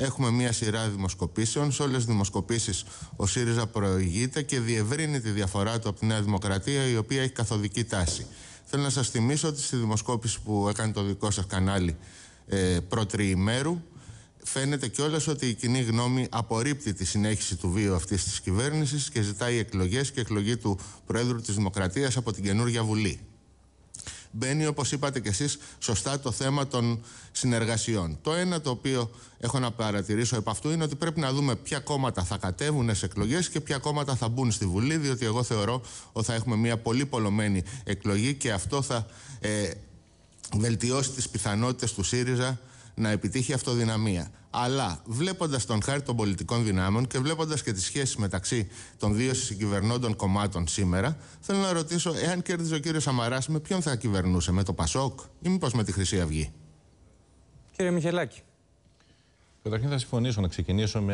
Έχουμε μία σειρά δημοσκοπήσεων. Σε όλες τις δημοσκοπήσεις ο ΣΥΡΙΖΑ προηγείται και διευρύνει τη διαφορά του από τη Νέα Δημοκρατία, η οποία έχει καθοδική τάση. Θέλω να σας θυμίσω ότι στη δημοσκόπηση που έκανε το δικό σας κανάλι ε, προτριημέρου, φαίνεται κιόλας ότι η κοινή γνώμη απορρίπτει τη συνέχιση του βίου αυτής της κυβέρνησης και ζητάει εκλογές και εκλογή του Προέδρου της Δημοκρατίας από την καινούργια Βουλή μπαίνει όπως είπατε και εσείς σωστά το θέμα των συνεργασιών. Το ένα το οποίο έχω να παρατηρήσω επ' αυτού είναι ότι πρέπει να δούμε ποια κόμματα θα κατέβουν σε εκλογές και ποια κόμματα θα μπουν στη Βουλή διότι εγώ θεωρώ ότι θα έχουμε μια πολύ πολλωμένη εκλογή και αυτό θα ε, βελτιώσει τις πιθανότητες του ΣΥΡΙΖΑ να επιτύχει αυτοδυναμία. Αλλά βλέποντας τον χάρη των πολιτικών δυνάμεων και βλέποντας και τις σχέσεις μεταξύ των δύο συγκυβερνώντων κομμάτων σήμερα, θέλω να ρωτήσω εάν κέρδιζε ο κύριος Σαμαράς, με ποιον θα κυβερνούσε, με το Πασόκ ή μήπως με τη Χρυσή Αυγή. Κύριε Μιχελάκη. Καταρχήν θα συμφωνήσω να ξεκινήσω